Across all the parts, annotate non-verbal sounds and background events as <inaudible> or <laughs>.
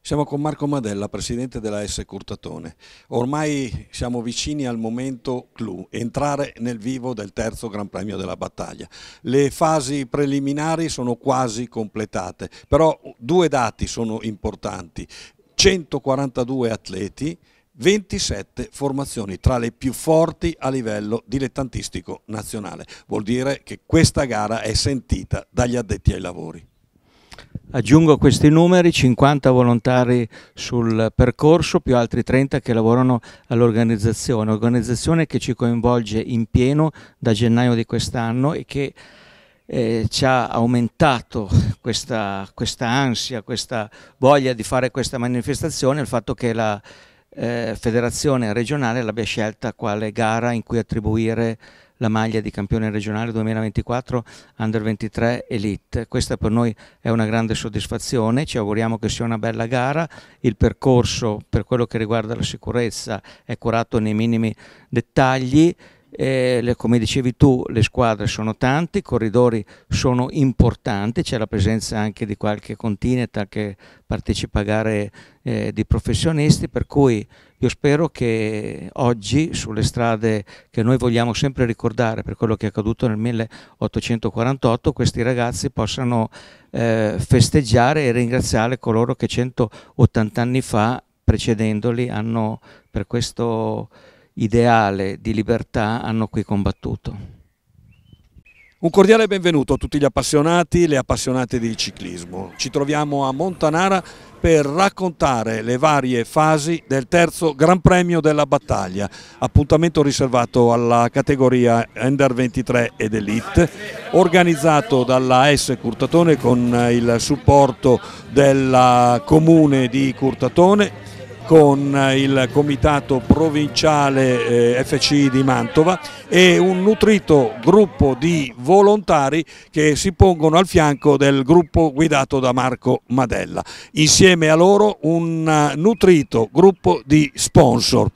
Siamo con Marco Madella, presidente della S Curtatone. Ormai siamo vicini al momento clou, entrare nel vivo del terzo Gran Premio della battaglia. Le fasi preliminari sono quasi completate, però due dati sono importanti. 142 atleti, 27 formazioni tra le più forti a livello dilettantistico nazionale. Vuol dire che questa gara è sentita dagli addetti ai lavori. Aggiungo questi numeri 50 volontari sul percorso più altri 30 che lavorano all'organizzazione, organizzazione che ci coinvolge in pieno da gennaio di quest'anno e che eh, ci ha aumentato questa, questa, ansia, questa voglia di fare questa manifestazione, il fatto che la eh, federazione regionale l'abbia scelta quale gara in cui attribuire la maglia di campione regionale 2024 Under 23 Elite. Questa per noi è una grande soddisfazione, ci auguriamo che sia una bella gara, il percorso per quello che riguarda la sicurezza è curato nei minimi dettagli. Eh, come dicevi tu, le squadre sono tante, i corridori sono importanti, c'è la presenza anche di qualche continental che partecipa a gare eh, di professionisti, per cui io spero che oggi sulle strade che noi vogliamo sempre ricordare per quello che è accaduto nel 1848, questi ragazzi possano eh, festeggiare e ringraziare coloro che 180 anni fa, precedendoli, hanno per questo ideale di libertà hanno qui combattuto. Un cordiale benvenuto a tutti gli appassionati e le appassionate di ciclismo. Ci troviamo a Montanara per raccontare le varie fasi del terzo Gran Premio della Battaglia, appuntamento riservato alla categoria Ender 23 ed Elite, organizzato dalla S Curtatone con il supporto del comune di Curtatone con il comitato provinciale eh, FC di Mantova e un nutrito gruppo di volontari che si pongono al fianco del gruppo guidato da Marco Madella. Insieme a loro un eh, nutrito gruppo di sponsor.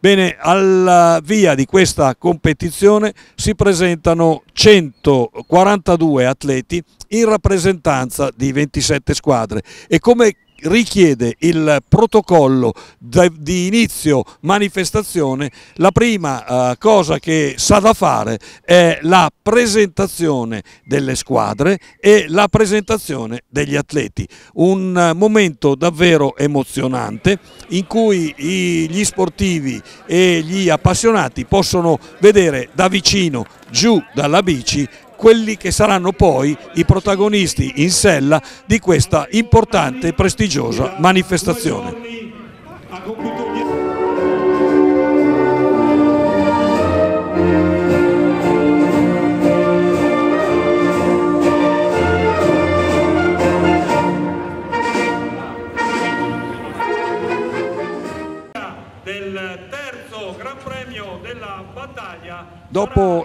Bene, alla via di questa competizione si presentano 142 atleti in rappresentanza di 27 squadre e come richiede il protocollo di inizio manifestazione, la prima eh, cosa che sa da fare è la presentazione delle squadre e la presentazione degli atleti. Un eh, momento davvero emozionante in cui gli sportivi e gli appassionati possono vedere da vicino giù dalla bici quelli che saranno poi i protagonisti in sella di questa importante e prestigiosa manifestazione.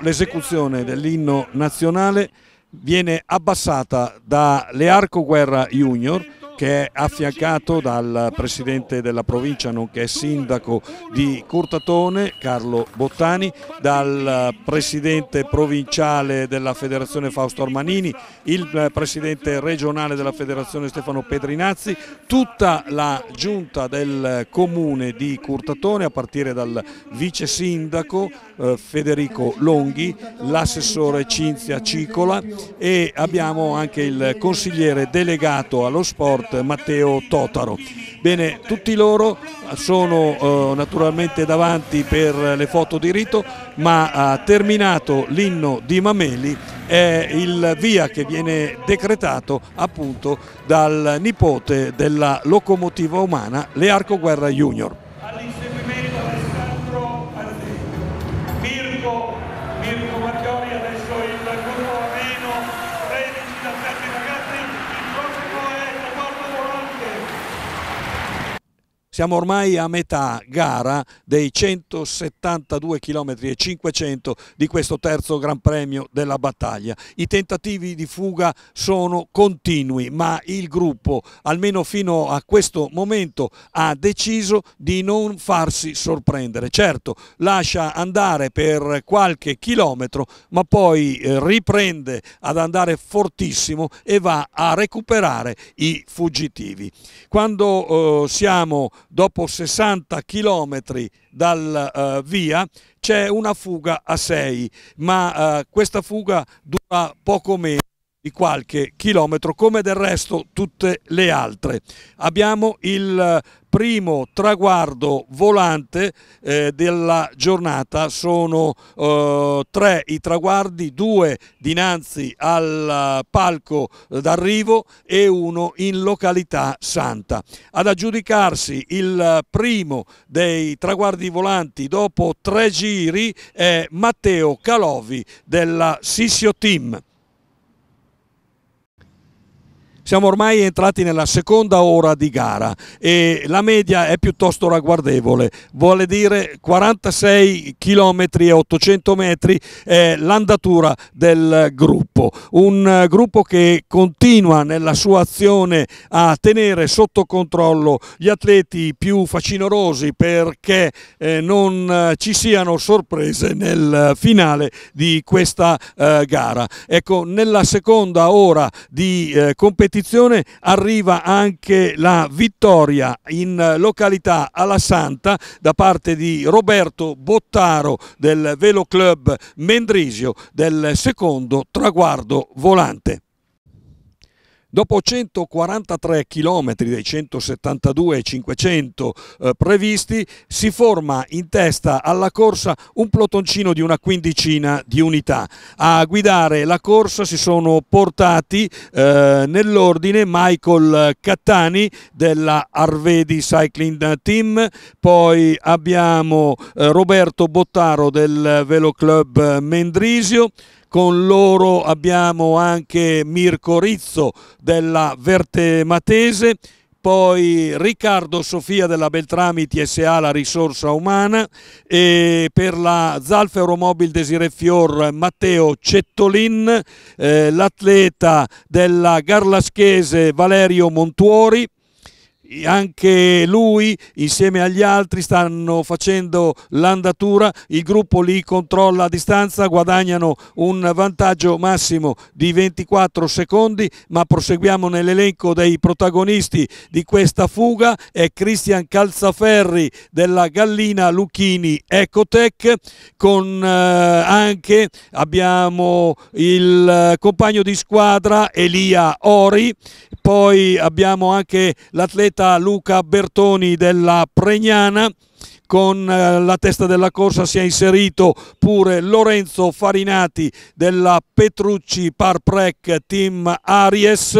l'esecuzione dell'inno nazionale viene abbassata da Learco Guerra Junior che è affiancato dal presidente della provincia nonché sindaco di Curtatone Carlo Bottani, dal presidente provinciale della federazione Fausto Armanini, il presidente regionale della federazione Stefano Pedrinazzi, tutta la giunta del comune di Curtatone a partire dal vice sindaco eh, Federico Longhi, l'assessore Cinzia Cicola e abbiamo anche il consigliere delegato allo sport sport Matteo Totaro. Bene, tutti loro eh, sono eh, naturalmente davanti per le foto di rito, ma eh, terminato l'inno di Mameli è il via che viene decretato appunto dal nipote della locomotiva umana, Learco Guerra Junior. Siamo ormai a metà gara dei 172 km e 500 di questo terzo Gran Premio della battaglia. I tentativi di fuga sono continui, ma il gruppo, almeno fino a questo momento, ha deciso di non farsi sorprendere. Certo, lascia andare per qualche chilometro, ma poi eh, riprende ad andare fortissimo e va a recuperare i fuggitivi. Quando eh, siamo dopo 60 km dal uh, via c'è una fuga a 6, ma uh, questa fuga dura poco meno di qualche chilometro, come del resto tutte le altre. Abbiamo il eh, primo traguardo volante eh, della giornata, sono eh, tre i traguardi, due dinanzi al eh, palco d'arrivo e uno in località Santa. Ad aggiudicarsi il eh, primo dei traguardi volanti dopo tre giri è Matteo Calovi della Sissio Team. Siamo ormai entrati nella seconda ora di gara e la media è piuttosto ragguardevole, vuole dire 46 km e 800 metri è l'andatura del gruppo, un gruppo che continua nella sua azione a tenere sotto controllo gli atleti più facinorosi perché eh, non eh, ci siano sorprese nel finale di questa eh, gara. Ecco, nella seconda ora di competizione competizione arriva anche la vittoria in località alla Santa da parte di Roberto Bottaro del Velo Club Mendrisio del secondo traguardo volante. Dopo 143 km dei 172,500 eh, previsti, si forma in testa alla corsa un plotoncino di una quindicina di unità. A guidare la corsa si sono portati eh, nell'ordine Michael Cattani della Arvedi Cycling Team, poi abbiamo eh, Roberto Bottaro del Velo Club Mendrisio, con loro abbiamo anche Mirko Rizzo della Verte Matese, poi Riccardo Sofia della Beltrami TSA la risorsa umana e per la Zalfa Euromobil Desire Fior Matteo Cettolin, eh, l'atleta della Garlaschese Valerio Montuori anche lui insieme agli altri stanno facendo l'andatura, il gruppo li controlla a distanza, guadagnano un vantaggio massimo di 24 secondi, ma proseguiamo nell'elenco dei protagonisti di questa fuga, è Cristian Calzaferri della Gallina Lucchini Ecotec, con eh, anche abbiamo il eh, compagno di squadra Elia Ori, poi abbiamo anche l'atleta atleta Luca Bertoni della Pregnana con eh, la testa della corsa si è inserito pure Lorenzo Farinati della Petrucci Parprec Team Aries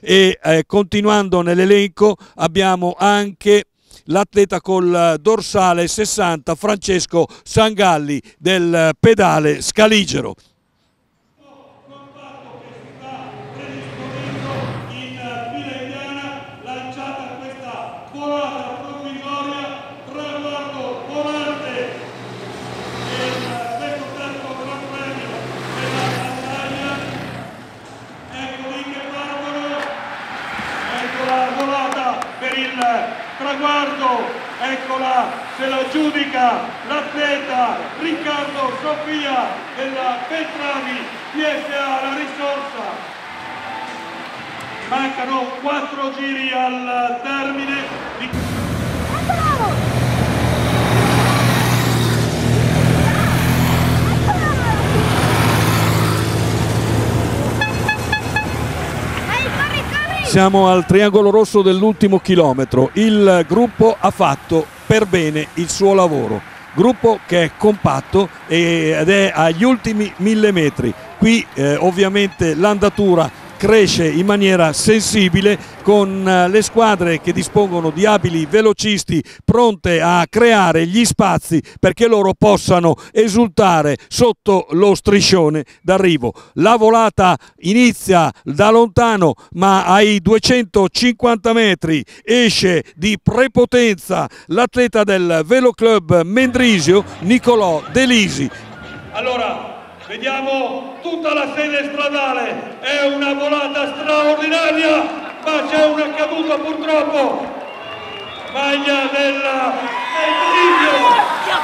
e eh, continuando nell'elenco abbiamo anche l'atleta col dorsale 60 Francesco Sangalli del eh, pedale Scaligero. traguardo, eccola, se la giudica l'atleta Riccardo Sofia della Petrami PSA La Risorsa. Mancano quattro giri al termine di... Siamo al triangolo rosso dell'ultimo chilometro. Il gruppo ha fatto per bene il suo lavoro. Gruppo che è compatto ed è agli ultimi mille metri. Qui eh, ovviamente l'andatura cresce in maniera sensibile con eh, le squadre che dispongono di abili velocisti pronte a creare gli spazi perché loro possano esultare sotto lo striscione d'arrivo. La volata inizia da lontano ma ai 250 metri esce di prepotenza l'atleta del Velo Club Mendrisio Nicolò Delisi. Allora... Vediamo tutta la sede stradale, è una volata straordinaria, ma c'è una caduta purtroppo. Maglia della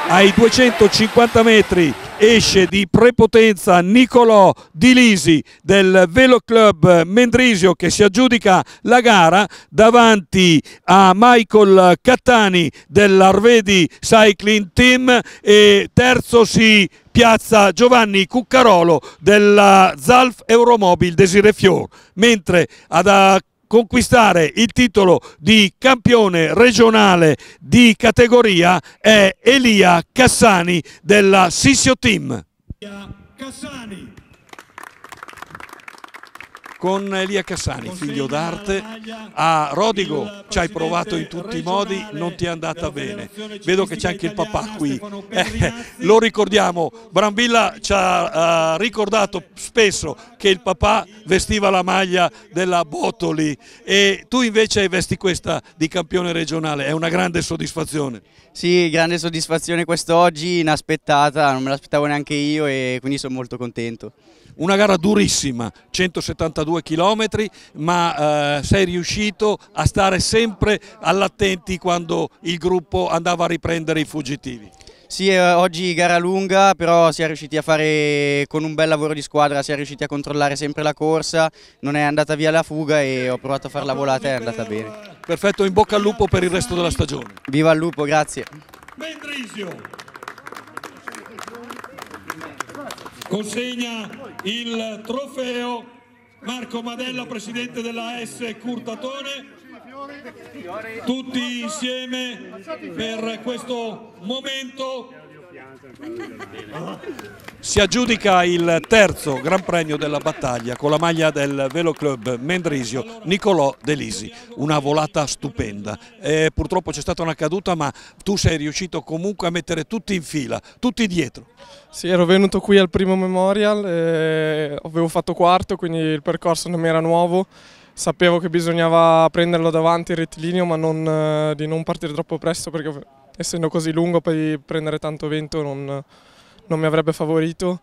ai 250 metri esce di prepotenza Nicolò Di Lisi del Velo Club Mendrisio che si aggiudica la gara davanti a Michael Cattani dell'Arvedi Cycling Team e terzo si piazza Giovanni Cuccarolo della eh, Zalf Euromobil Desire Fior, mentre ad eh, conquistare il titolo di campione regionale di categoria è Elia Cassani della Sissio Team. Cassani con Elia Cassani, figlio d'arte. A Rodigo ci hai provato in tutti i modi, non ti è andata bene. Vedo che c'è anche il papà qui. Eh, eh lo ricordiamo, Brambilla ci ha uh, ricordato spesso che il papà vestiva la maglia della Botoli e tu invece vesti questa di campione regionale, è una grande soddisfazione. Sì, grande soddisfazione quest'oggi, inaspettata, non me l'aspettavo neanche io e quindi sono molto contento una gara durissima, 172 km, ma eh, sei riuscito a stare sempre all'attenti quando il gruppo andava a riprendere i fuggitivi. Sì, eh, oggi gara lunga, però si è riusciti a fare con un bel lavoro di squadra, si è riusciti a controllare sempre la corsa, non è andata via la fuga e ho provato a fare la volata e è andata bene. Perfetto, in bocca al lupo per il resto della stagione. Viva il lupo, grazie. Mendrisio. consegna il trofeo Marco Madella, presidente della S Curtatone, tutti insieme per questo momento si aggiudica il terzo Gran Premio della battaglia con la maglia del Veloclub Mendrisio Nicolò Delisi, una volata stupenda. E purtroppo c'è stata una caduta ma tu sei riuscito comunque a mettere tutti in fila, tutti dietro. Sì, ero venuto qui al primo memorial, eh, avevo fatto quarto quindi il percorso non mi era nuovo sapevo che bisognava prenderlo davanti il rettilineo ma non, eh, di non partire troppo presto perché essendo così lungo poi prendere tanto vento non, non mi avrebbe favorito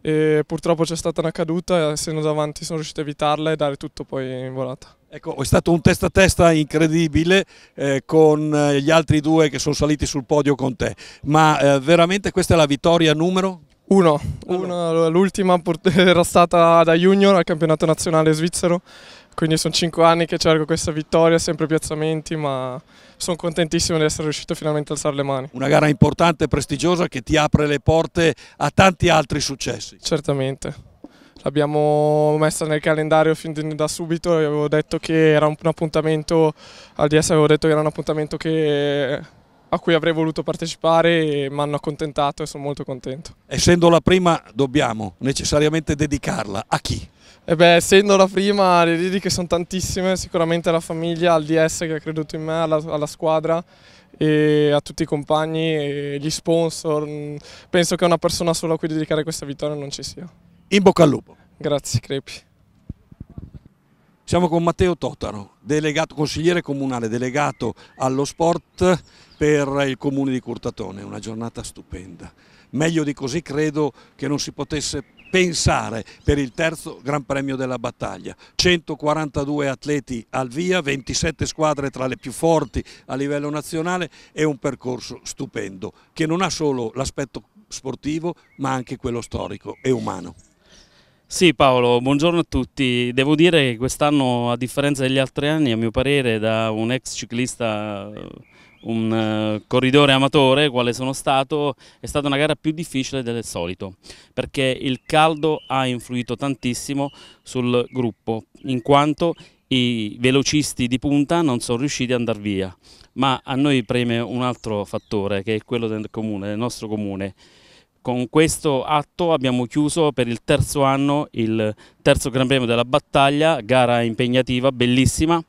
e purtroppo c'è stata una caduta e essendo davanti sono riuscito a evitarla e dare tutto poi in volata. Ecco, è stato un testa a testa incredibile eh, con eh, gli altri due che sono saliti sul podio con te, ma eh, veramente questa è la vittoria numero? Uno, allora. l'ultima <laughs> era stata da junior al campionato nazionale svizzero quindi sono cinque anni che cerco questa vittoria, sempre piazzamenti, ma sono contentissimo di essere riuscito finalmente ad alzare le mani. Una gara importante e prestigiosa che ti apre le porte a tanti altri successi. Certamente. L'abbiamo messa nel calendario fin da subito, e avevo detto che era un appuntamento, al DS avevo detto che era un appuntamento che a cui avrei voluto partecipare e mi hanno accontentato e sono molto contento. Essendo la prima dobbiamo necessariamente dedicarla a chi? E beh, essendo la prima, le dediche sono tantissime, sicuramente alla famiglia, al DS che ha creduto in me, alla, alla squadra e a tutti i compagni e gli sponsor. Mm, penso che una persona sola a cui dedicare questa vittoria non ci sia. In bocca al lupo. Grazie, Crepi. Siamo con Matteo Totaro, delegato, consigliere comunale, delegato allo sport per il comune di Curtatone. Una giornata stupenda. Meglio di così credo che non si potesse pensare per il terzo Gran Premio della Battaglia. 142 atleti al via, 27 squadre tra le più forti a livello nazionale e un percorso stupendo che non ha solo l'aspetto sportivo ma anche quello storico e umano. Sì Paolo, buongiorno a tutti. Devo dire che quest'anno, a differenza degli altri anni, a mio parere, da un ex ciclista un eh, corridore amatore quale sono stato, è stata una gara più difficile del solito perché il caldo ha influito tantissimo sul gruppo in quanto i velocisti di punta non sono riusciti ad andare via ma a noi preme un altro fattore che è quello del comune, del nostro comune con questo atto abbiamo chiuso per il terzo anno il terzo Gran Premio della Battaglia, gara impegnativa, bellissima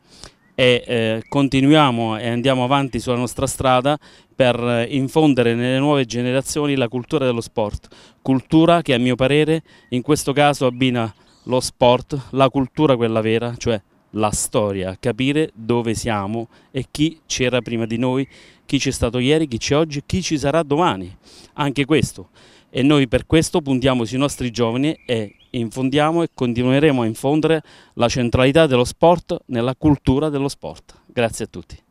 e eh, continuiamo e andiamo avanti sulla nostra strada per eh, infondere nelle nuove generazioni la cultura dello sport, cultura che a mio parere in questo caso abbina lo sport, la cultura quella vera, cioè la storia, capire dove siamo e chi c'era prima di noi, chi c'è stato ieri, chi c'è oggi, chi ci sarà domani, anche questo. E noi per questo puntiamo sui nostri giovani e infondiamo e continueremo a infondere la centralità dello sport nella cultura dello sport. Grazie a tutti.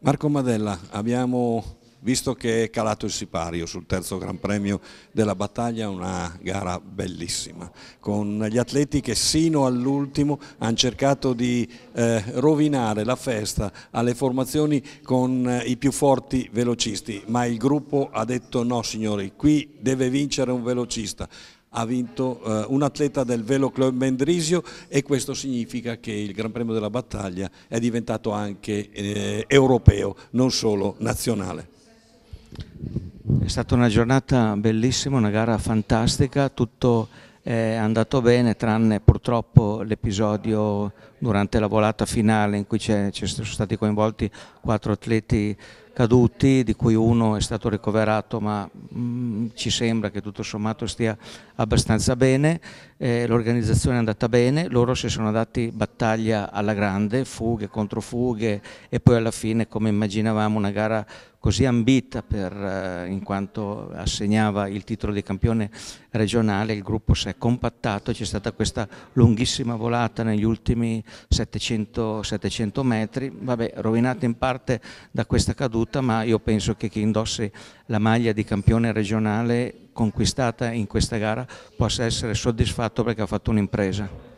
Marco Madella, abbiamo visto che è calato il sipario sul terzo Gran Premio della battaglia, una gara bellissima, con gli atleti che sino all'ultimo hanno cercato di eh, rovinare la festa alle formazioni con eh, i più forti velocisti, ma il gruppo ha detto no signori, qui deve vincere un velocista ha vinto eh, un atleta del Velo Club Mendrisio e questo significa che il Gran Premio della Battaglia è diventato anche eh, europeo, non solo nazionale. È stata una giornata bellissima, una gara fantastica, tutto è andato bene tranne purtroppo l'episodio durante la volata finale in cui ci sono stati coinvolti quattro atleti caduti di cui uno è stato ricoverato ma mh, mm, ci sembra che tutto sommato stia abbastanza bene, eh, l'organizzazione è andata bene, loro si sono dati battaglia alla grande, fughe contro fughe e poi alla fine come immaginavamo una gara così ambita per, eh, in quanto assegnava il titolo di campione regionale, il gruppo si è compattato, c'è stata questa lunghissima volata negli ultimi 700, 700 metri, vabbè, rovinata in parte da questa caduta, ma io penso che chi indossi la maglia di campione regionale conquistata in questa gara possa essere soddisfatto perché ha fatto un'impresa.